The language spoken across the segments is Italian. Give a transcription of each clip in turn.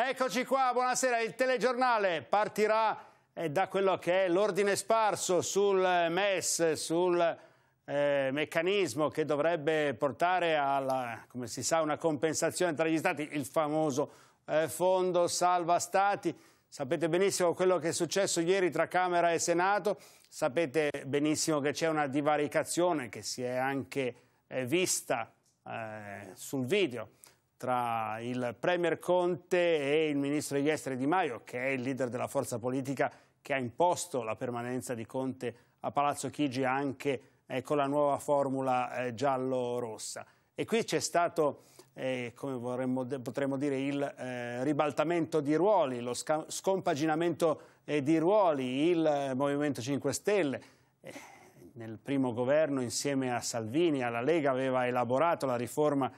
Eccoci qua, buonasera, il telegiornale partirà eh, da quello che è l'ordine sparso sul MES, sul eh, meccanismo che dovrebbe portare alla, come si sa, una compensazione tra gli stati, il famoso eh, fondo salva stati. Sapete benissimo quello che è successo ieri tra Camera e Senato, sapete benissimo che c'è una divaricazione che si è anche eh, vista eh, sul video tra il Premier Conte e il Ministro degli Esteri Di Maio, che è il leader della forza politica che ha imposto la permanenza di Conte a Palazzo Chigi anche eh, con la nuova formula eh, giallo-rossa. E qui c'è stato, eh, come vorremmo, potremmo dire, il eh, ribaltamento di ruoli, lo scompaginamento eh, di ruoli, il eh, Movimento 5 Stelle. nel primo governo, insieme a Salvini, alla Lega, aveva elaborato la riforma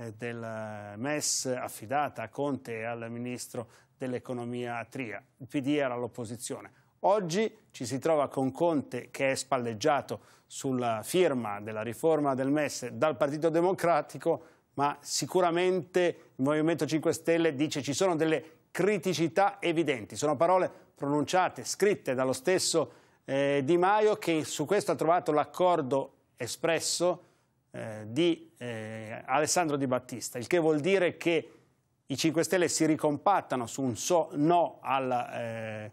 eh, del MES affidata a Conte e al ministro dell'economia Tria. Il PD era l'opposizione. Oggi ci si trova con Conte che è spalleggiato sulla firma della riforma del MES dal Partito Democratico, ma sicuramente il Movimento 5 Stelle dice ci sono delle criticità evidenti. Sono parole pronunciate, scritte dallo stesso eh, Di Maio che su questo ha trovato l'accordo espresso eh, di eh, Alessandro Di Battista, il che vuol dire che i 5 Stelle si ricompattano su un so no al, eh,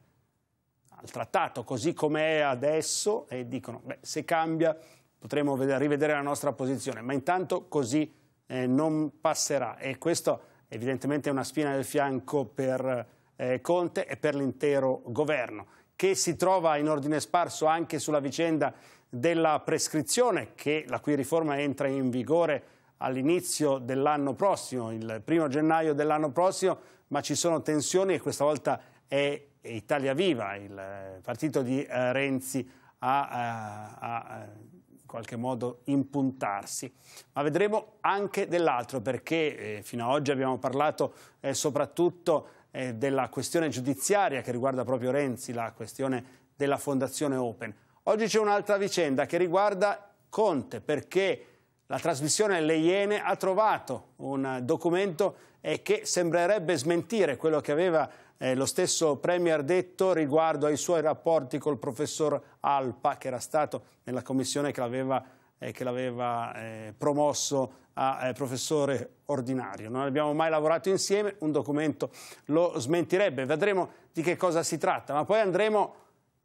al, trattato così come è adesso e dicono beh, se cambia potremo rivedere la nostra posizione, ma intanto così eh, non passerà e questo evidentemente è una spina del fianco per eh, Conte e per l'intero governo che si trova in ordine sparso anche sulla vicenda della prescrizione, che, la cui riforma entra in vigore all'inizio dell'anno prossimo, il primo gennaio dell'anno prossimo, ma ci sono tensioni e questa volta è Italia Viva, il eh, partito di eh, Renzi, a, eh, a, a in qualche modo impuntarsi. Ma vedremo anche dell'altro, perché eh, fino ad oggi abbiamo parlato eh, soprattutto eh, della questione giudiziaria che riguarda proprio Renzi, la questione della Fondazione Open. Oggi c'è un'altra vicenda che riguarda Conte, perché la trasmissione Le Iene ha trovato un documento che sembrerebbe smentire quello che aveva eh, lo stesso Premier detto riguardo ai suoi rapporti col professor Alpa, che era stato nella commissione che l'aveva eh, che l'aveva eh, promosso a eh, professore ordinario. Non abbiamo mai lavorato insieme, un documento lo smentirebbe. Vedremo di che cosa si tratta, ma poi andremo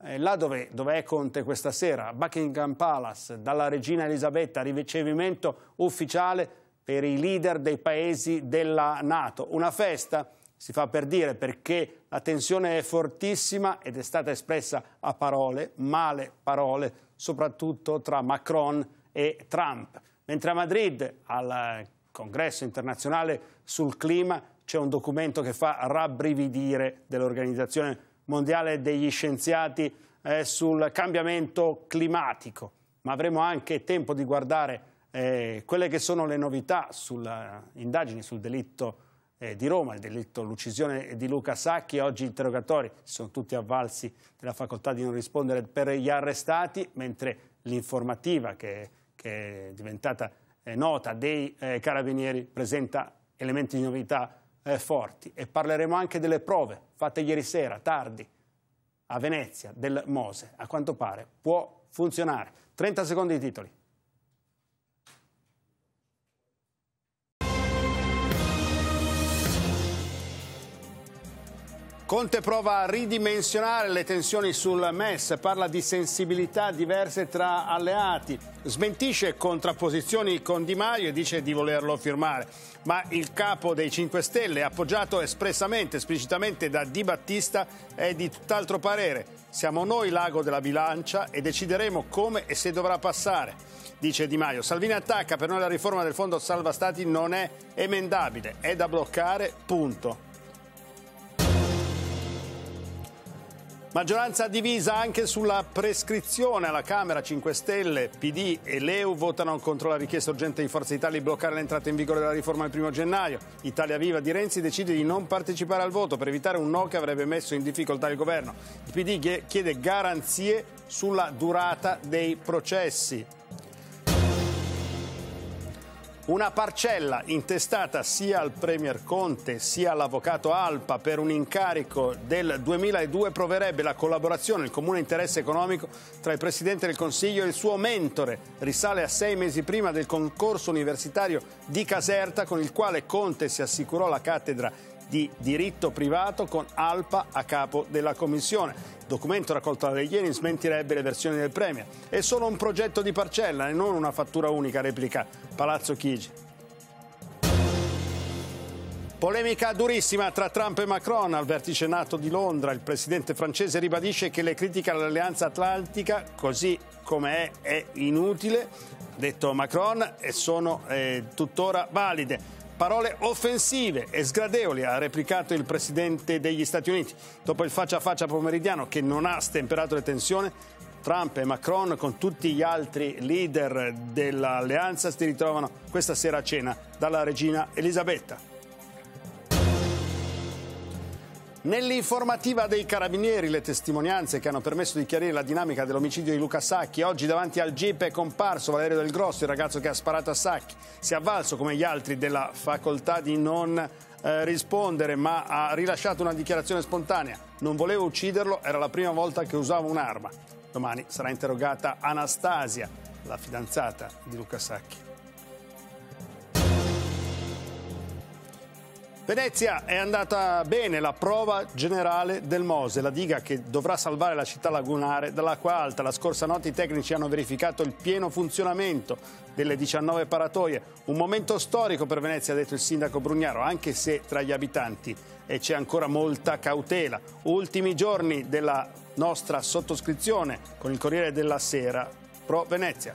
eh, là dove, dove, è Conte questa sera, Buckingham Palace, dalla regina Elisabetta, ricevimento ufficiale per i leader dei paesi della Nato. Una festa, si fa per dire, perché la tensione è fortissima ed è stata espressa a parole, male parole, soprattutto tra Macron e Trump. Mentre a Madrid, al congresso internazionale sul clima, c'è un documento che fa rabbrividire dell'organizzazione mondiale degli scienziati eh, sul cambiamento climatico, ma avremo anche tempo di guardare eh, quelle che sono le novità sulle eh, indagini sul delitto eh, di Roma, il delitto, l'uccisione di Luca Sacchi. Oggi interrogatori sono tutti avvalsi della facoltà di non rispondere per gli arrestati, mentre l'informativa che, che, è diventata eh, nota dei eh, carabinieri presenta elementi di novità eh, forti e parleremo anche delle prove fatte ieri sera, tardi, a Venezia, del Mose. A quanto pare può funzionare. 30 secondi di titoli. Conte prova a ridimensionare le tensioni sul MES, parla di sensibilità diverse tra alleati, smentisce contrapposizioni con Di Maio e dice di volerlo firmare, ma il capo dei 5 Stelle, appoggiato espressamente, esplicitamente da Di Battista, è di tutt'altro parere. Siamo noi l'ago della bilancia e decideremo come e se dovrà passare, dice Di Maio. Salvini attacca, per noi la riforma del Fondo Salva Stati non è emendabile, è da bloccare, punto. Maggioranza divisa anche sulla prescrizione alla Camera 5 Stelle, PD e Leu votano contro la richiesta urgente di Forza Italia di bloccare l'entrata in vigore della riforma il 1 gennaio. Italia Viva di Renzi decide di non partecipare al voto per evitare un no che avrebbe messo in difficoltà il governo. Il PD chiede garanzie sulla durata dei processi. Una parcella intestata sia al Premier Conte sia all'avvocato Alpa per un incarico del 2002 proverebbe la collaborazione, il comune interesse economico tra il Presidente del Consiglio e il suo mentore. Risale a sei mesi prima del concorso universitario di Caserta con il quale Conte si assicurò la cattedra di diritto privato con Alpa a capo della Commissione. Il documento raccolto da Ieri smentirebbe le versioni del Premier. È solo un progetto di parcella e non una fattura unica, replica Palazzo Chigi. Polemica durissima tra Trump e Macron al vertice NATO di Londra. Il presidente francese ribadisce che le critiche all'alleanza atlantica, così come è, è inutile, detto Macron, e sono eh, tuttora valide. Parole offensive e sgradevoli, ha replicato il presidente degli Stati Uniti. Dopo il faccia a faccia pomeridiano, che non ha stemperato le tensioni, Trump e Macron, con tutti gli altri leader dell'alleanza, si ritrovano questa sera a cena dalla regina Elisabetta. Nell'informativa dei carabinieri le testimonianze che hanno permesso di chiarire la dinamica dell'omicidio di Luca Sacchi, oggi davanti al GIP è comparso Valerio Del Grosso, il ragazzo che ha sparato a Sacchi, si è avvalso come gli altri della facoltà di non eh, rispondere ma ha rilasciato una dichiarazione spontanea, non volevo ucciderlo, era la prima volta che usavo un'arma. Domani sarà interrogata Anastasia, la fidanzata di Luca Sacchi. Venezia è andata bene la prova generale del Mose, la diga che dovrà salvare la città lagunare dall'acqua alta. La scorsa notte i tecnici hanno verificato il pieno funzionamento delle 19 paratoie. Un momento storico per Venezia, ha detto il sindaco Brugnaro, anche se tra gli abitanti c'è ancora molta cautela. Ultimi giorni della nostra sottoscrizione con il Corriere della Sera pro Venezia.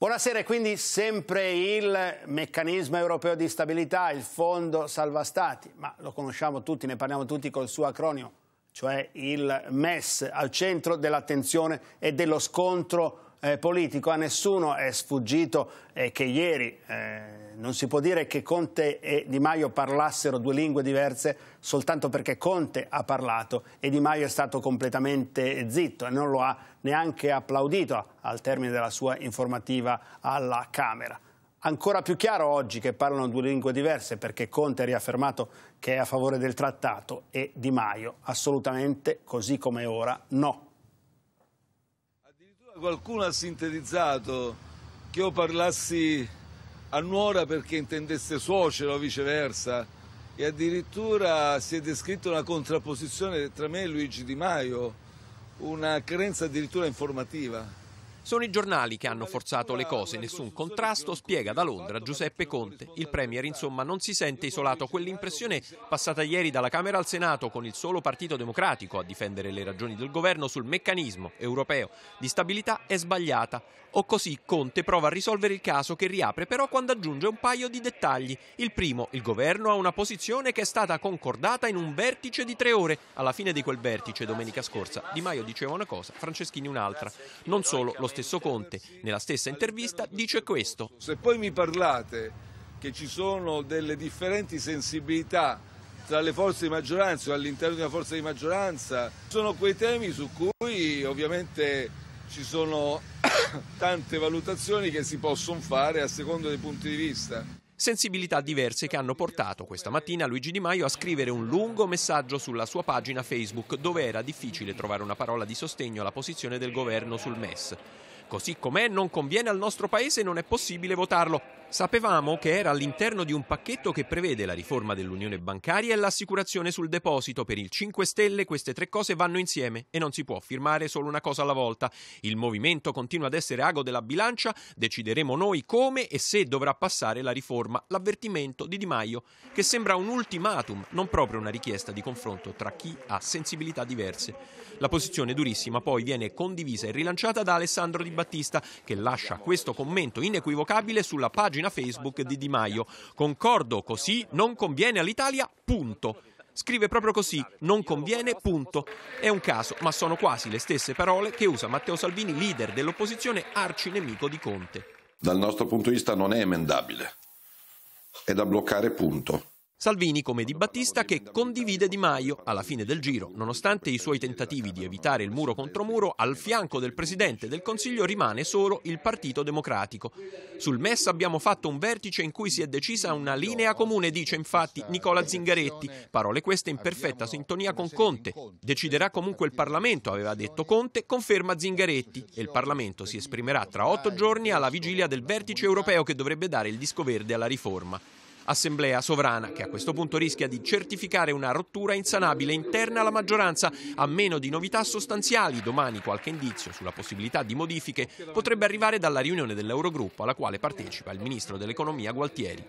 Buonasera, quindi sempre il meccanismo europeo di stabilità, il fondo salva stati, ma lo conosciamo tutti, ne parliamo tutti col suo acronimo, cioè il MES, al centro dell'attenzione e dello scontro eh, politico. A nessuno è sfuggito eh, che ieri eh, non si può dire che Conte e Di Maio parlassero due lingue diverse soltanto perché Conte ha parlato e Di Maio è stato completamente zitto e non lo ha neanche applaudito al termine della sua informativa alla Camera. Ancora più chiaro oggi che parlano due lingue diverse perché Conte ha riaffermato che è a favore del trattato e Di Maio assolutamente, così come ora, no. Addirittura qualcuno ha sintetizzato che io parlassi a nuora perché intendesse suocero o viceversa e addirittura si è descritta una contrapposizione tra me e Luigi Di Maio, una carenza addirittura informativa. Sono i giornali che hanno forzato le cose, nessun contrasto, spiega da Londra Giuseppe Conte. Il Premier insomma non si sente isolato, quell'impressione passata ieri dalla Camera al Senato con il solo Partito Democratico a difendere le ragioni del governo sul meccanismo europeo di stabilità è sbagliata. O così Conte prova a risolvere il caso che riapre però quando aggiunge un paio di dettagli. Il primo, il governo ha una posizione che è stata concordata in un vertice di tre ore. Alla fine di quel vertice domenica scorsa Di Maio diceva una cosa, Franceschini un'altra. Non solo lo stesso Conte, nella stessa intervista, dice questo. Se poi mi parlate che ci sono delle differenti sensibilità tra le forze di maggioranza o all'interno di una forza di maggioranza, sono quei temi su cui ovviamente ci sono tante valutazioni che si possono fare a seconda dei punti di vista. Sensibilità diverse che hanno portato questa mattina Luigi Di Maio a scrivere un lungo messaggio sulla sua pagina Facebook dove era difficile trovare una parola di sostegno alla posizione del governo sul MES così com'è non conviene al nostro paese e non è possibile votarlo. Sapevamo che era all'interno di un pacchetto che prevede la riforma dell'unione bancaria e l'assicurazione sul deposito. Per il 5 Stelle queste tre cose vanno insieme e non si può firmare solo una cosa alla volta. Il movimento continua ad essere ago della bilancia, decideremo noi come e se dovrà passare la riforma. L'avvertimento di Di Maio, che sembra un ultimatum, non proprio una richiesta di confronto tra chi ha sensibilità diverse. La posizione durissima poi viene condivisa e rilanciata da Alessandro Di Battista, che lascia questo commento inequivocabile sulla pagina pagina Facebook di Di Maio. Concordo così, non conviene all'Italia, punto. Scrive proprio così, non conviene, punto. È un caso, ma sono quasi le stesse parole che usa Matteo Salvini, leader dell'opposizione, arcinemico di Conte. Dal nostro punto di vista non è emendabile, è da bloccare, punto. Salvini come Di Battista che condivide Di Maio alla fine del giro, nonostante i suoi tentativi di evitare il muro contro muro, al fianco del Presidente del Consiglio rimane solo il Partito Democratico. Sul MES abbiamo fatto un vertice in cui si è decisa una linea comune, dice infatti Nicola Zingaretti, parole queste in perfetta sintonia con Conte. Deciderà comunque il Parlamento, aveva detto Conte, conferma Zingaretti e il Parlamento si esprimerà tra otto giorni alla vigilia del vertice europeo che dovrebbe dare il disco verde alla riforma assemblea sovrana che a questo punto rischia di certificare una rottura insanabile interna alla maggioranza, a meno di novità sostanziali. Domani qualche indizio sulla possibilità di modifiche potrebbe arrivare dalla riunione dell'Eurogruppo alla quale partecipa il ministro dell'economia Gualtieri.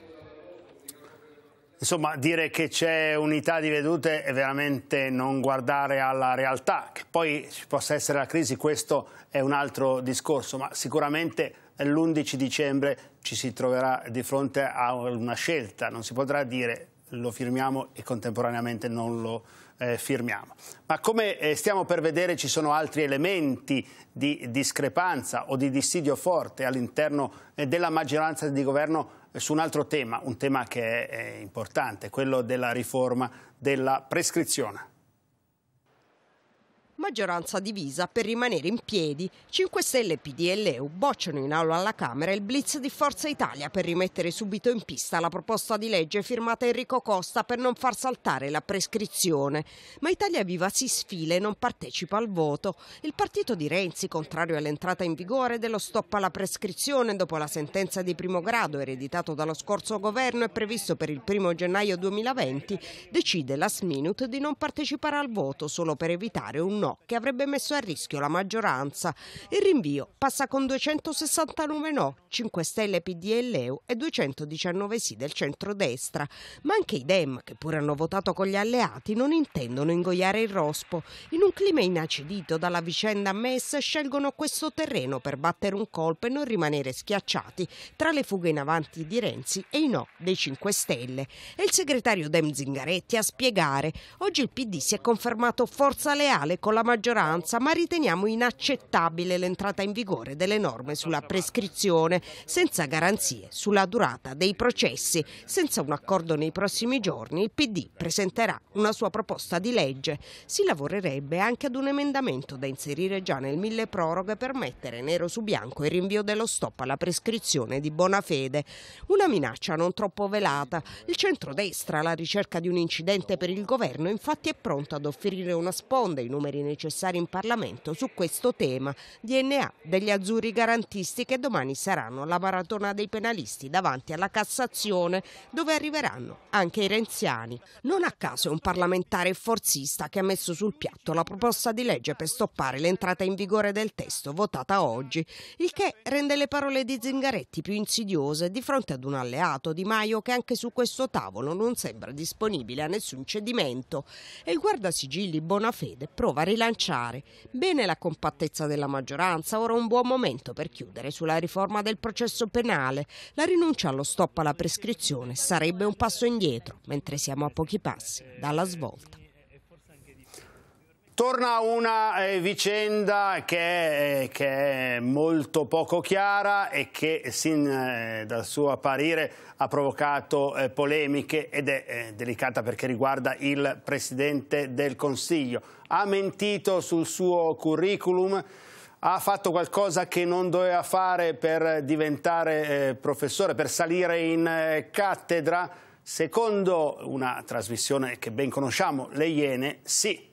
Insomma, dire che c'è unità di vedute è veramente non guardare alla realtà. Che poi ci possa essere la crisi, questo è un altro discorso, ma sicuramente l'11 dicembre ci si troverà di fronte a una scelta, non si potrà dire lo firmiamo e contemporaneamente non lo eh, firmiamo. Ma come eh, stiamo per vedere ci sono altri elementi di discrepanza o di dissidio forte all'interno eh, della maggioranza di governo eh, su un altro tema, un tema che è eh, importante, quello della riforma della prescrizione maggioranza divisa per rimanere in piedi. 5 Stelle, PDL e U bocciano in aula alla Camera il blitz di Forza Italia per rimettere subito in pista la proposta di legge firmata Enrico Costa per non far saltare la prescrizione. Ma Italia Viva si sfila e non partecipa al voto. Il partito di Renzi, contrario all'entrata in vigore dello stop alla prescrizione dopo la sentenza di primo grado ereditato dallo scorso governo e previsto per il 1 gennaio 2020, decide last minute di non partecipare al voto solo per evitare un no no che avrebbe messo a rischio la maggioranza. Il rinvio passa con 269 no, 5 Stelle, PD e Leu e 219 sì del centrodestra. Ma anche i Dem, che pure hanno votato con gli alleati, non intendono ingoiare il rospo. In un clima inacidito dalla vicenda a MES scelgono questo terreno per battere un colpo e non rimanere schiacciati tra le fughe in avanti di Renzi e i no dei 5 Stelle. E il segretario Dem Zingaretti a spiegare. Oggi il PD si è confermato forza leale con la la maggioranza, ma riteniamo inaccettabile l'entrata in vigore delle norme sulla prescrizione, senza garanzie sulla durata dei processi. Senza un accordo nei prossimi giorni, il PD presenterà una sua proposta di legge. Si lavorerebbe anche ad un emendamento da inserire già nel mille proroghe per mettere nero su bianco il rinvio dello stop alla prescrizione di buona fede. Una minaccia non troppo velata. Il centrodestra alla ricerca di un incidente per il governo infatti è pronto ad offrire una sponda ai numeri necessari in Parlamento su questo tema. DNA degli azzurri garantisti che domani saranno la maratona dei penalisti davanti alla Cassazione dove arriveranno anche i renziani. Non a caso è un parlamentare forzista che ha messo sul piatto la proposta di legge per stoppare l'entrata in vigore del testo votata oggi, il che rende le parole di Zingaretti più insidiose di fronte ad un alleato Di Maio che anche su questo tavolo non sembra disponibile a nessun cedimento e il guardasigilli Bonafede prova a rilanciare. Bene la compattezza della maggioranza, ora un buon momento per chiudere sulla riforma del processo penale. La rinuncia allo stop alla prescrizione sarebbe un passo indietro, mentre siamo a pochi passi dalla svolta. Torna una eh, vicenda che, eh, che, è molto poco chiara e che sin eh, dal suo apparire ha provocato eh, polemiche ed è eh, delicata perché riguarda il Presidente del Consiglio. Ha mentito sul suo curriculum, ha fatto qualcosa che non doveva fare per diventare professore, per salire in cattedra. Secondo una trasmissione che ben conosciamo, Le Iene, sì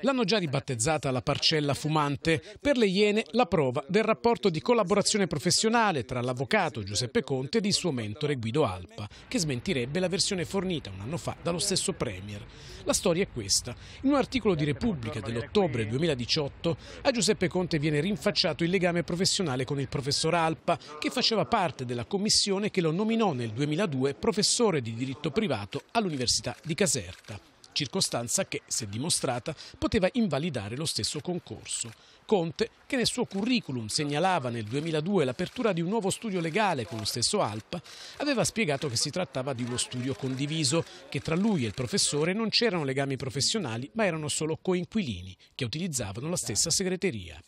L'hanno già ribattezzata la parcella fumante. Per le Iene la prova del rapporto di collaborazione professionale tra l'avvocato Giuseppe Conte ed il suo mentore Guido Alpa, che smentirebbe la versione fornita un anno fa dallo stesso Premier. La storia è questa. In un articolo di Repubblica dell'ottobre 2018 a Giuseppe Conte viene rinfacciato il legame professionale con il professor Alpa, che faceva parte della commissione che lo nominò nel 2002 professore di diritto privato all'Università di Caserta circostanza che, se dimostrata, poteva invalidare lo stesso concorso. Conte, che nel suo curriculum segnalava nel 2002 l'apertura di un nuovo studio legale con lo stesso Alpa, aveva spiegato che si trattava di uno studio condiviso, che tra lui e il professore non c'erano legami professionali ma erano solo coinquilini che utilizzavano la stessa segreteria.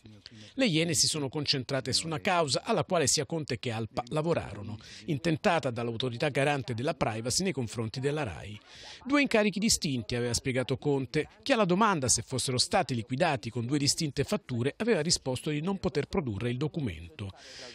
Le Iene si sono concentrate su una causa alla quale sia Conte che Alpa lavorarono, intentata dall'autorità garante della privacy nei confronti della RAI. Due incarichi distinti, aveva spiegato Conte, che alla domanda se fossero stati liquidati con due distinte fatture aveva risposto di non poter produrre il documento.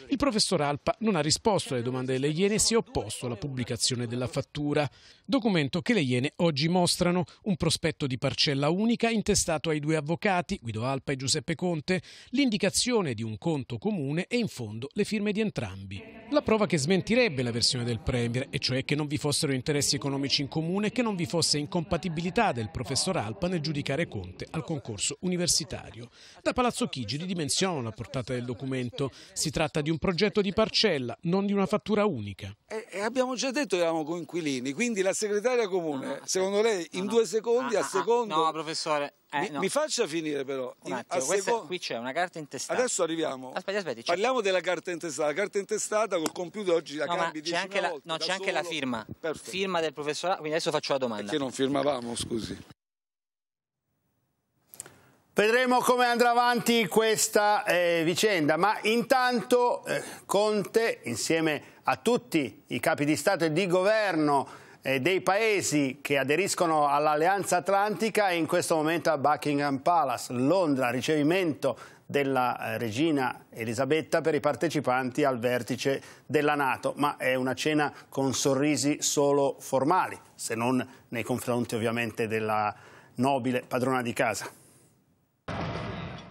Il professor Alpa non ha risposto alle domande delle Iene e si è opposto alla pubblicazione della fattura. Documento che le Iene oggi mostrano, un prospetto di parcella unica intestato ai due avvocati, Guido Alpa e Giuseppe Conte, l'indicazione di un conto comune e in fondo le firme di entrambi. La prova che smentirebbe la versione del Premier, e cioè che non vi fossero interessi economici in comune, che non vi fosse incompatibilità del professor Alpa nel giudicare Conte al concorso universitario. Da Palazzo Chigi ridimensionano la portata del documento. Si tratta di un progetto di parcella, non di una fattura unica. E eh, eh, abbiamo già detto che eravamo coinquilini, quindi la segretaria comune, no, secondo lei in due secondi, ah, a ah, ah. secondo... No, professore... Eh, mi, no. mi, faccia finire però. Un attimo, seco... è, qui c'è una carta intestata. Adesso arriviamo. Aspetti, aspetti. Parliamo della carta intestata. La carta intestata col computer oggi la no, cambi 10 la, No, c'è anche la firma. Perfetto. Firma del professore. Quindi adesso faccio la domanda. Perché non firmavamo, scusi. Vedremo come andrà avanti questa eh, vicenda, ma intanto eh, Conte, insieme a tutti i capi di Stato e di Governo, eh, dei paesi che aderiscono all'Alleanza Atlantica e in questo momento a Buckingham Palace, Londra, ricevimento della eh, regina Elisabetta per i partecipanti al vertice della Nato, ma è una cena con sorrisi solo formali, se non nei confronti ovviamente della nobile padrona di casa.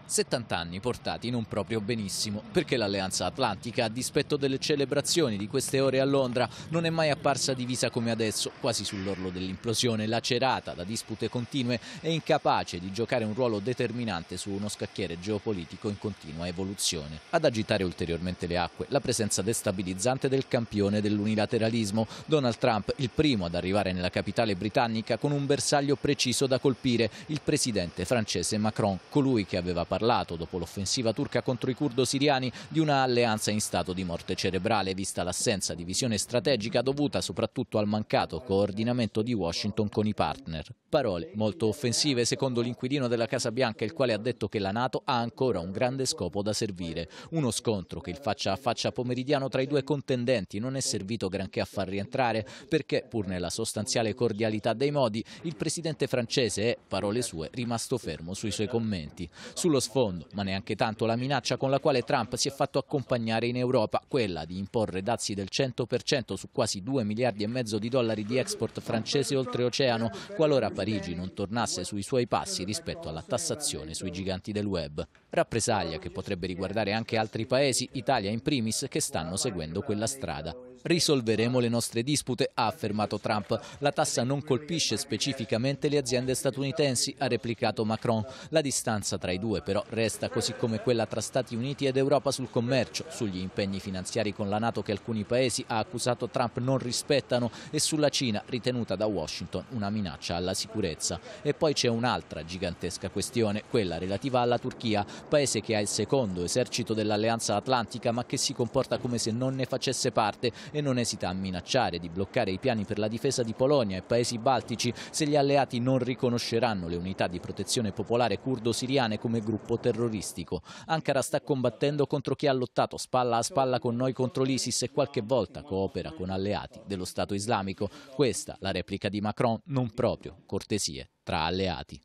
70 anni portati non proprio benissimo, perché l'Alleanza Atlantica, a dispetto delle celebrazioni di queste ore a Londra, non è mai apparsa divisa come adesso, quasi sull'orlo dell'implosione, lacerata da dispute continue e incapace di giocare un ruolo determinante su uno scacchiere geopolitico in continua evoluzione. Ad agitare ulteriormente le acque, la presenza destabilizzante del campione dell'unilateralismo, Donald Trump, il primo ad arrivare nella capitale britannica con un bersaglio preciso da colpire, il presidente francese Macron, colui che aveva parlato parlato, dopo l'offensiva turca contro i curdo siriani, di una alleanza in stato di morte cerebrale, vista l'assenza di visione strategica dovuta soprattutto al mancato coordinamento di Washington con i partner. Parole molto offensive secondo l'inquilino della Casa Bianca, il quale ha detto che la Nato ha ancora un grande scopo da servire. Uno scontro che il faccia a faccia pomeridiano tra i due contendenti non è servito granché a far rientrare, perché pur nella sostanziale cordialità dei modi, il presidente francese è, parole sue, rimasto fermo sui suoi commenti. Sullo sfondo, ma neanche tanto la minaccia con la quale Trump si è fatto accompagnare in Europa, quella di imporre dazi del 100% su quasi 2 miliardi e mezzo di dollari di export francese oltreoceano, qualora Parigi non tornasse sui suoi passi rispetto alla tassazione sui giganti del web rappresaglia che potrebbe riguardare anche altri paesi, Italia in primis, che stanno seguendo quella strada. Risolveremo le nostre dispute, ha affermato Trump. La tassa non colpisce specificamente le aziende statunitensi, ha replicato Macron. La distanza tra i due però resta così come quella tra Stati Uniti ed Europa sul commercio, sugli impegni finanziari con la Nato che alcuni paesi ha accusato Trump non rispettano e sulla Cina ritenuta da Washington una minaccia alla sicurezza. E poi c'è un'altra gigantesca questione, quella relativa alla Turchia paese che ha il secondo esercito dell'Alleanza Atlantica ma che si comporta come se non ne facesse parte e non esita a minacciare di bloccare i piani per la difesa di Polonia e paesi baltici se gli alleati non riconosceranno le unità di protezione popolare curdo-siriane come gruppo terroristico. Ankara sta combattendo contro chi ha lottato spalla a spalla con noi contro l'ISIS e qualche volta coopera con alleati dello Stato islamico. Questa la replica di Macron, non proprio cortesie tra alleati.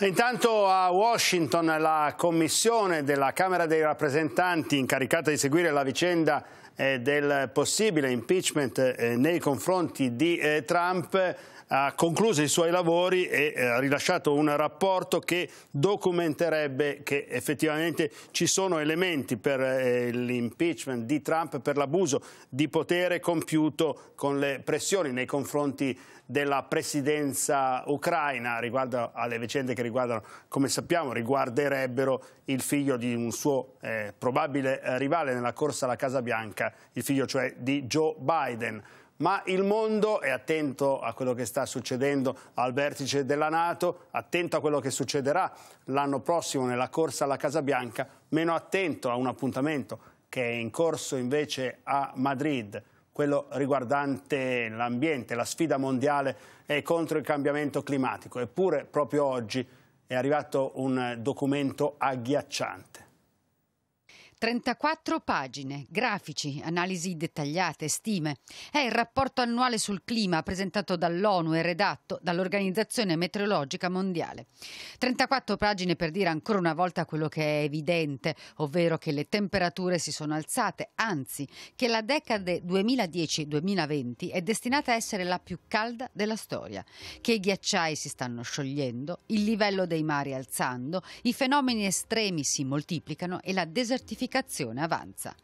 Intanto a Washington la commissione della Camera dei rappresentanti incaricata di seguire la vicenda eh, del possibile impeachment eh, nei confronti di eh, Trump ha concluso i suoi lavori e ha rilasciato un rapporto che documenterebbe che effettivamente ci sono elementi per l'impeachment di Trump per l'abuso di potere compiuto con le pressioni nei confronti della presidenza ucraina riguardo alle vicende che riguardano, come sappiamo, riguarderebbero il figlio di un suo eh, probabile eh, rivale nella corsa alla Casa Bianca, il figlio cioè di Joe Biden ma il mondo è attento a quello che sta succedendo al vertice della Nato, attento a quello che succederà l'anno prossimo nella corsa alla Casa Bianca, meno attento a un appuntamento che è in corso invece a Madrid quello riguardante l'ambiente, la sfida mondiale è contro il cambiamento climatico. Eppure proprio oggi è arrivato un documento agghiacciante. 34 pagine, grafici, analisi dettagliate, stime. È il rapporto annuale sul clima presentato dall'ONU e redatto dall'Organizzazione Meteorologica Mondiale. 34 pagine per dire ancora una volta quello che è evidente, ovvero che le temperature si sono alzate, anzi che la decade 2010-2020 è destinata a essere la più calda della storia, che i ghiacciai si stanno sciogliendo, il livello dei mari alzando, i fenomeni estremi si moltiplicano e la desertificazione pianificazione avanza.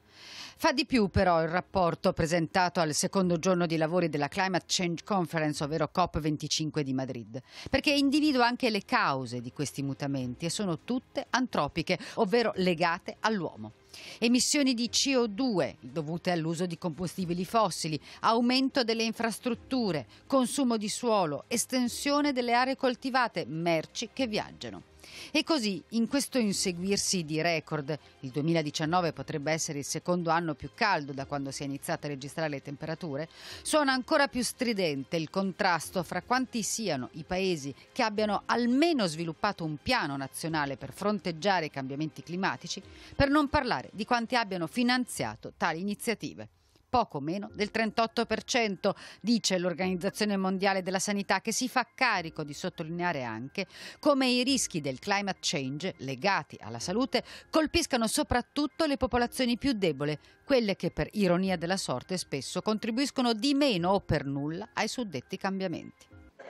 Fa di più però il rapporto presentato al secondo giorno di lavori della Climate Change Conference, ovvero COP25 di Madrid, perché individua anche le cause di questi mutamenti e sono tutte antropiche, ovvero legate all'uomo. Emissioni di CO2 dovute all'uso di combustibili fossili, aumento delle infrastrutture, consumo di suolo, estensione delle aree coltivate, merci che viaggiano. E così, in questo inseguirsi di record, il 2019 potrebbe essere il secondo anno più caldo da quando si è iniziato a registrare le temperature, suona ancora più stridente il contrasto fra quanti siano i paesi che abbiano almeno sviluppato un piano nazionale per fronteggiare i cambiamenti climatici, per non parlare di quanti abbiano finanziato tali iniziative poco meno del 38%, dice l'Organizzazione Mondiale della Sanità che si fa carico di sottolineare anche come i rischi del climate change legati alla salute colpiscano soprattutto le popolazioni più debole, quelle che per ironia della sorte spesso contribuiscono di meno o per nulla ai suddetti cambiamenti.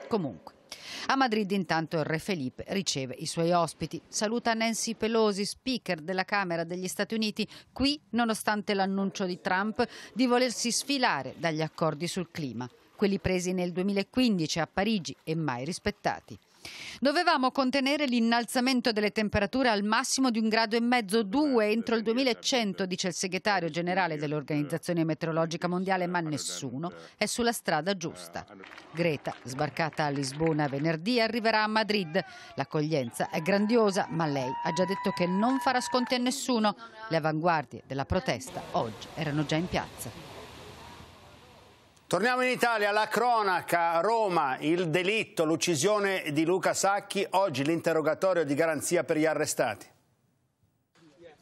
Comunque, a Madrid intanto il re Felipe riceve i suoi ospiti. Saluta Nancy Pelosi, speaker della Camera degli Stati Uniti, qui nonostante l'annuncio di Trump di volersi sfilare dagli accordi sul clima, quelli presi nel 2015 a Parigi e mai rispettati. Dovevamo contenere l'innalzamento delle temperature al massimo di un grado e mezzo, due entro il 2100, dice il segretario generale dell'Organizzazione Meteorologica Mondiale, ma nessuno è sulla strada giusta. Greta, sbarcata a Lisbona venerdì, arriverà a Madrid. L'accoglienza è grandiosa, ma lei ha già detto che non farà sconti a nessuno. Le avanguardie della protesta oggi erano già in piazza. Torniamo in Italia, la cronaca, Roma, il delitto, l'uccisione di Luca Sacchi, oggi l'interrogatorio di garanzia per gli arrestati.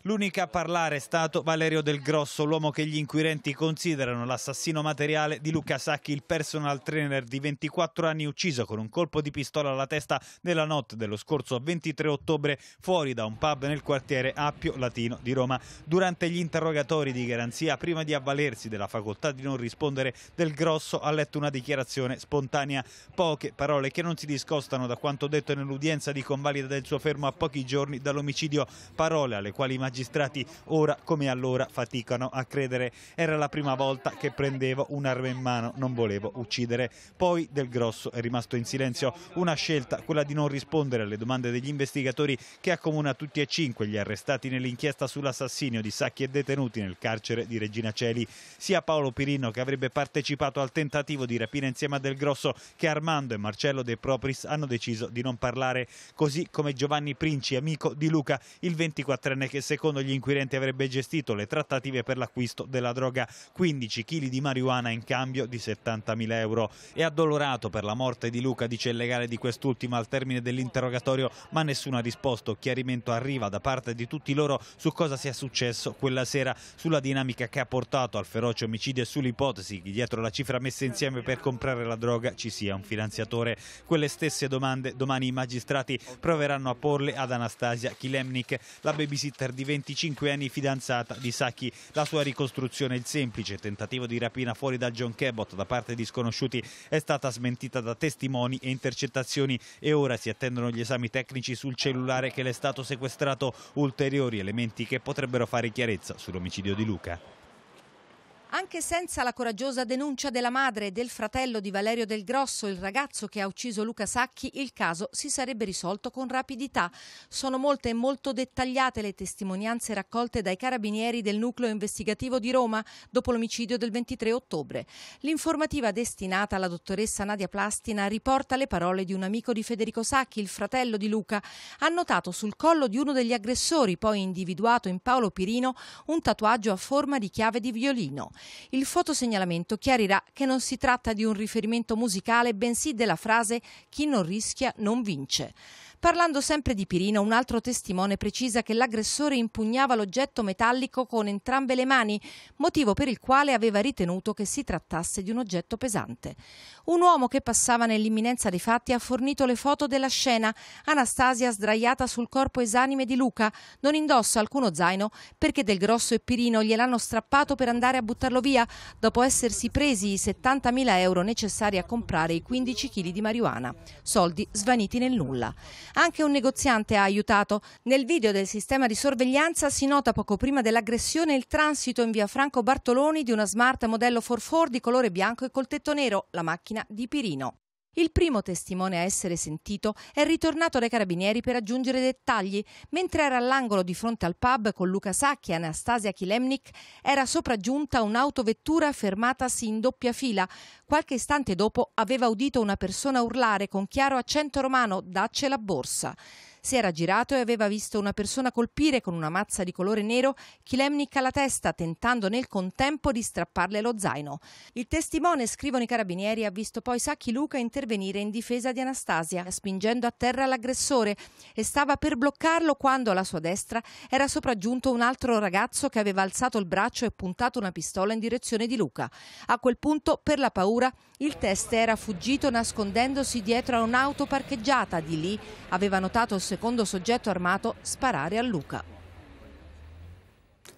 L'unica a parlare è stato Valerio Del Grosso, l'uomo che gli inquirenti considerano l'assassino materiale di Luca Sacchi, il personal trainer di 24 anni ucciso con un colpo di pistola alla testa nella notte dello scorso 23 ottobre fuori da un pub nel quartiere Appio Latino di Roma. Durante gli interrogatori di garanzia, prima di avvalersi della facoltà di non rispondere, Del Grosso ha letto una dichiarazione spontanea, poche parole che non si discostano da quanto detto nell'udienza di convalida del suo fermo a pochi giorni dall'omicidio, parole alle quali magistrati ora come allora faticano a credere. Era la prima volta che prendevo un'arma in mano, non volevo uccidere. Poi Del Grosso è rimasto in silenzio. Una scelta, quella di non rispondere alle domande degli investigatori che accomuna tutti e cinque gli arrestati nell'inchiesta sull'assassinio di sacchi e detenuti nel carcere di Regina Celi. Sia Paolo Pirino che avrebbe partecipato al tentativo di rapina insieme a Del Grosso che Armando e Marcello De Propris hanno deciso di non parlare, così come Giovanni Princi, amico di Luca, il 24enne che secondo secondo gli inquirenti avrebbe gestito le trattative per l'acquisto della droga 15 kg di marijuana in cambio di 70.000 euro. È addolorato per la morte di Luca, dice il legale di quest'ultima al termine dell'interrogatorio, ma nessuno ha risposto. Chiarimento arriva da parte di tutti loro su cosa sia successo quella sera, sulla dinamica che ha portato al feroce omicidio e sull'ipotesi che dietro la cifra messa insieme per comprare la droga ci sia un finanziatore. Quelle stesse domande domani i magistrati proveranno a porle ad Anastasia Kilemnik, la babysitter di 25 anni fidanzata di Sacchi. La sua ricostruzione, il semplice tentativo di rapina fuori dal John Cabot da parte di sconosciuti, è stata smentita da testimoni e intercettazioni e ora si attendono gli esami tecnici sul cellulare che le è stato sequestrato, ulteriori elementi che potrebbero fare chiarezza sull'omicidio di Luca. Anche senza la coraggiosa denuncia della madre e del fratello di Valerio Del Grosso, il ragazzo che ha ucciso Luca Sacchi, il caso si sarebbe risolto con rapidità. Sono molte e molto dettagliate le testimonianze raccolte dai carabinieri del nucleo investigativo di Roma dopo l'omicidio del 23 ottobre. L'informativa destinata alla dottoressa Nadia Plastina riporta le parole di un amico di Federico Sacchi, il fratello di Luca, Ha notato sul collo di uno degli aggressori, poi individuato in Paolo Pirino, un tatuaggio a forma di chiave di violino. Il fotosegnalamento chiarirà che non si tratta di un riferimento musicale, bensì della frase chi non rischia non vince. Parlando sempre di Pirino, un altro testimone precisa che l'aggressore impugnava l'oggetto metallico con entrambe le mani, motivo per il quale aveva ritenuto che si trattasse di un oggetto pesante. Un uomo che passava nell'imminenza dei fatti ha fornito le foto della scena. Anastasia sdraiata sul corpo esanime di Luca non indossa alcuno zaino perché del grosso e Pirino gliel'hanno strappato per andare a buttarlo via dopo essersi presi i 70.000 euro necessari a comprare i 15 kg di marijuana, soldi svaniti nel nulla. Anche un negoziante ha aiutato. Nel video del sistema di sorveglianza si nota poco prima dell'aggressione il transito in via Franco Bartoloni di una Smart modello 4 4 di colore bianco e col tetto nero, la macchina di Pirino. Il primo testimone a essere sentito è ritornato dai carabinieri per aggiungere dettagli. Mentre era all'angolo di fronte al pub con Luca Sacchi e Anastasia Kilemnik, era sopraggiunta un'autovettura fermatasi in doppia fila. Qualche istante dopo aveva udito una persona urlare con chiaro accento romano «Dacce la borsa». Si era girato e aveva visto una persona colpire con una mazza di colore nero Kilemnik alla testa, tentando nel contempo di strapparle lo zaino. Il testimone, scrivono i carabinieri, ha visto poi Sacchi Luca intervenire in difesa di Anastasia, spingendo a terra l'aggressore e stava per bloccarlo quando alla sua destra era sopraggiunto un altro ragazzo che aveva alzato il braccio e puntato una pistola in direzione di Luca. A quel punto, per la paura, il test era fuggito nascondendosi dietro a un'auto parcheggiata di lì. Aveva notato il secondo soggetto armato sparare a Luca.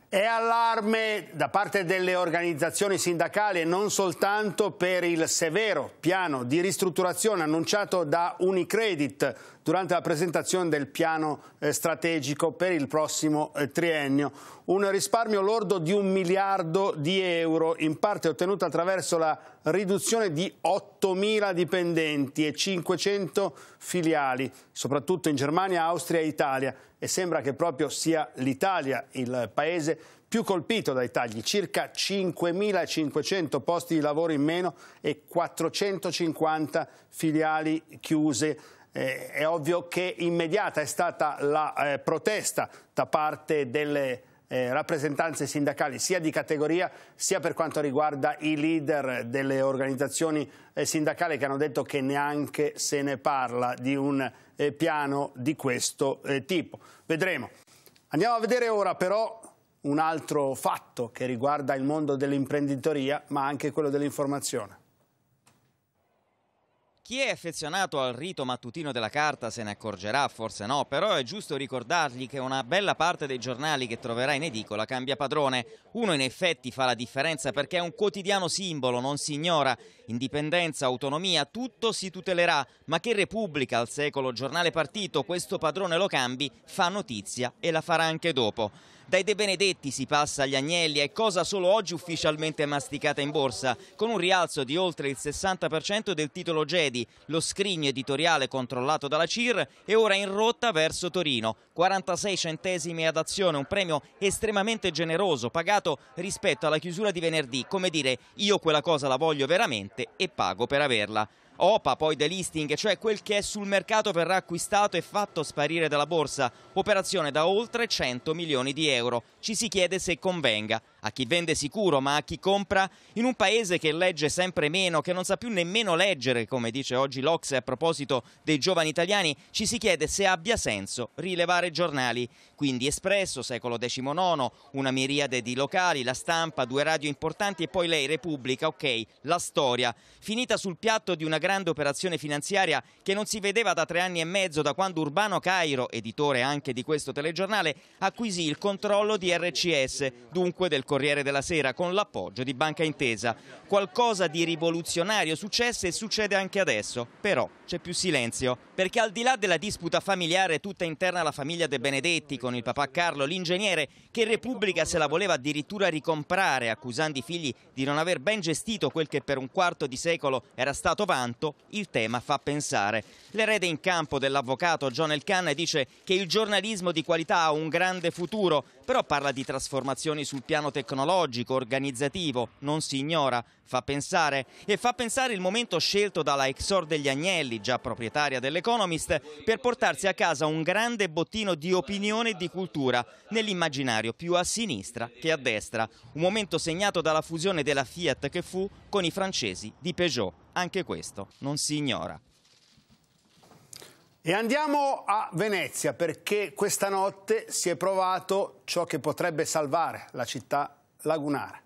È allarme da parte delle organizzazioni sindacali e non soltanto per il severo piano di ristrutturazione annunciato da Unicredit durante la presentazione del piano eh, strategico per il prossimo eh, triennio. Un risparmio lordo di un miliardo di euro, in parte ottenuto attraverso la riduzione di 8.000 dipendenti e 500 filiali, soprattutto in Germania, Austria e Italia. E sembra che proprio sia l'Italia il paese più colpito dai tagli, circa 5.500 posti di lavoro in meno e 450 filiali chiuse eh, è ovvio che immediata è stata la eh, protesta da parte delle eh, rappresentanze sindacali sia di categoria sia per quanto riguarda i leader delle organizzazioni eh, sindacali che hanno detto che neanche se ne parla di un eh, piano di questo eh, tipo. Vedremo. Andiamo a vedere ora però un altro fatto che riguarda il mondo dell'imprenditoria ma anche quello dell'informazione. Chi è affezionato al rito mattutino della carta se ne accorgerà, forse no, però è giusto ricordargli che una bella parte dei giornali che troverà in edicola cambia padrone. Uno in effetti fa la differenza perché è un quotidiano simbolo, non si ignora Indipendenza, autonomia, tutto si tutelerà, ma che Repubblica, al secolo, giornale partito, questo padrone lo cambi, fa notizia e la farà anche dopo. Dai De Benedetti si passa agli Agnelli, e cosa solo oggi ufficialmente masticata in borsa, con un rialzo di oltre il 60% del titolo Gedi, lo scrigno editoriale controllato dalla CIR è ora in rotta verso Torino. 46 centesimi ad azione, un premio estremamente generoso, pagato rispetto alla chiusura di venerdì. Come dire, io quella cosa la voglio veramente parte e pago per averla. OPA, poi delisting, cioè quel che è sul mercato verrà acquistato e fatto sparire dalla borsa, operazione da oltre 100 milioni di euro ci si chiede se convenga a chi vende sicuro ma a chi compra in un paese che legge sempre meno, che non sa più nemmeno leggere, come dice oggi l'Ocse a proposito dei giovani italiani, ci si chiede se abbia senso rilevare giornali. Quindi Espresso, secolo XIX, una miriade di locali, la stampa, due radio importanti e poi lei Repubblica, ok, la storia, finita sul piatto di una grande operazione finanziaria che non si vedeva da tre anni e mezzo da quando Urbano Cairo, editore anche di questo telegiornale, acquisì il controllo di RCS, dunque del Corriere della Sera, con l'appoggio di Banca Intesa. Qualcosa di rivoluzionario successe e succede anche adesso, però c'è più silenzio, perché al di là della disputa familiare tutta interna alla famiglia De Benedetti con il papà Carlo, l'ingegnere che Repubblica se la voleva addirittura ricomprare, accusando i figli di non aver ben gestito quel che per un quarto di secolo era stato vanto, il tema fa pensare. L'erede in campo dell'avvocato John Elkann dice che il giornalismo di qualità ha un grande futuro, però parla di trasformazioni sul piano tecnologico, organizzativo, non si ignora, fa pensare e fa pensare il momento scelto dalla Exor degli Agnelli, già proprietaria dell'Economist, per portarsi a casa un grande bottino di opinione e di cultura nell'immaginario più a sinistra che a destra, un momento segnato dalla fusione della Fiat che fu con i francesi di Peugeot. Anche questo non si ignora. E andiamo a Venezia perché questa notte si è provato ciò che potrebbe salvare la città lagunare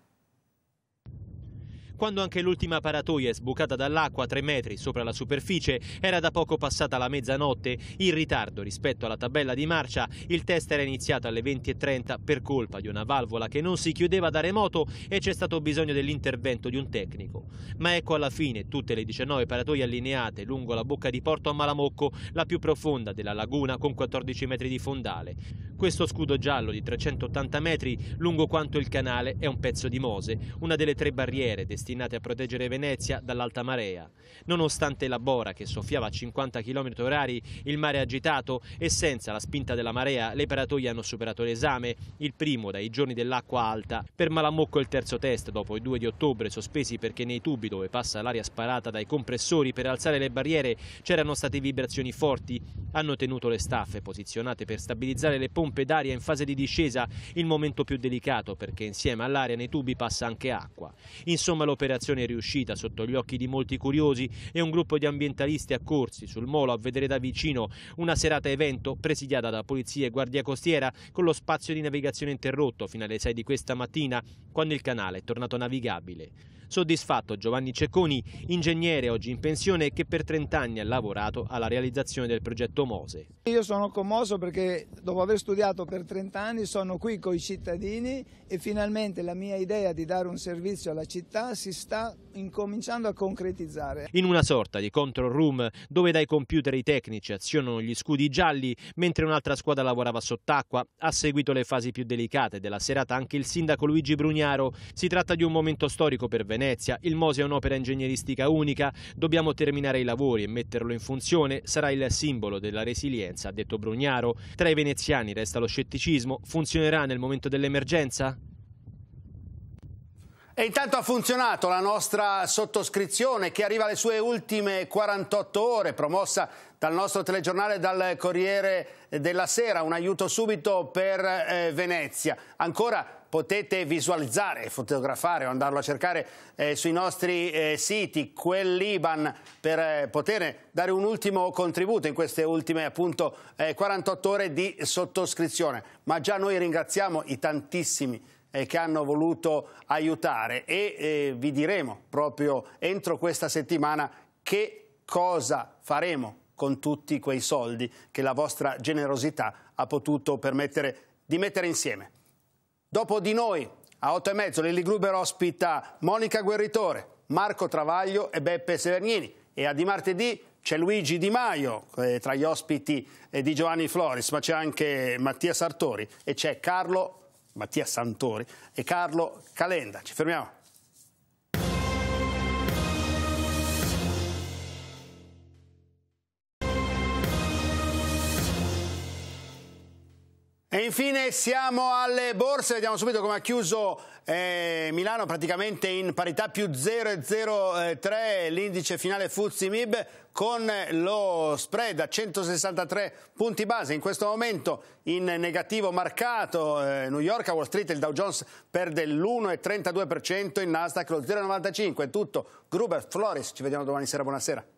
quando anche l'ultima paratoia è sbucata dall'acqua a 3 metri sopra la superficie era da poco passata la mezzanotte. In ritardo rispetto alla tabella di marcia, il test era iniziato alle 20.30 per colpa di una valvola che non si chiudeva da remoto e c'è stato bisogno dell'intervento di un tecnico. Ma ecco alla fine tutte le 19 paratoie allineate lungo la bocca di porto a Malamocco, la più profonda della laguna con 14 metri di fondale. Questo scudo giallo di 380 metri, lungo quanto il canale, è un pezzo di Mose, una delle tre barriere destinate a proteggere Venezia dall'alta marea. Nonostante la bora che soffiava a 50 km orari, il mare è agitato e senza la spinta della marea le paratoie hanno superato l'esame, il primo dai giorni dell'acqua alta. Per Malamocco il terzo test dopo i 2 di ottobre sospesi perché nei tubi dove passa l'aria sparata dai compressori per alzare le barriere c'erano state vibrazioni forti. Hanno tenuto le staffe posizionate per stabilizzare le pompe pompe d'aria in fase di discesa il momento più delicato perché insieme all'aria nei tubi passa anche acqua. Insomma l'operazione è riuscita sotto gli occhi di molti curiosi e un gruppo di ambientalisti accorsi sul molo a vedere da vicino una serata evento presidiata da polizia e guardia costiera con lo spazio di navigazione interrotto fino alle 6 di questa mattina quando il canale è tornato navigabile. Soddisfatto Giovanni Cecconi, ingegnere oggi in pensione che per 30 anni ha lavorato alla realizzazione del progetto Mose. Io sono commosso perché dopo aver studiato per 30 anni sono qui con i cittadini e finalmente la mia idea di dare un servizio alla città si sta incominciando a concretizzare. In una sorta di control room dove dai computer i tecnici azionano gli scudi gialli mentre un'altra squadra lavorava sott'acqua, ha seguito le fasi più delicate della serata anche il sindaco Luigi Brugnaro. Si tratta di un momento storico per Venezia Venezia. Il MOSE è un'opera ingegneristica unica, dobbiamo terminare i lavori e metterlo in funzione, sarà il simbolo della resilienza, ha detto Brugnaro. Tra i veneziani resta lo scetticismo, funzionerà nel momento dell'emergenza? E intanto ha funzionato la nostra sottoscrizione che arriva alle sue ultime 48 ore, promossa dal nostro telegiornale e dal Corriere della Sera, un aiuto subito per eh, Venezia. Ancora potete visualizzare, fotografare o andarlo a cercare eh, sui nostri eh, siti, quell'Iban per eh, poter dare un ultimo contributo in queste ultime appunto 48 eh, ore di sottoscrizione. Ma già noi ringraziamo i tantissimi eh, che hanno voluto aiutare e eh, vi diremo proprio entro questa settimana che cosa faremo con tutti quei soldi che la vostra generosità ha potuto permettere di mettere insieme. Dopo di noi, a 8 e mezzo, Lilli Gruber ospita Monica Guerritore, Marco Travaglio e Beppe Severgnini. E a di martedì c'è Luigi Di Maio eh, tra gli ospiti eh, di Giovanni Floris, ma c'è anche Mattia Sartori e c'è Carlo Mattia Santori e Carlo Calenda. Ci fermiamo. E infine siamo alle borse, vediamo subito come ha chiuso eh, Milano praticamente in parità più 0,03 eh, l'indice finale Fuzzi Mib con lo spread a 163 punti base. In questo momento in negativo marcato eh, New York a Wall Street il Dow Jones perde l'1,32%, il Nasdaq lo 0,95%. è Tutto, Gruber, Floris, ci vediamo domani sera, buonasera.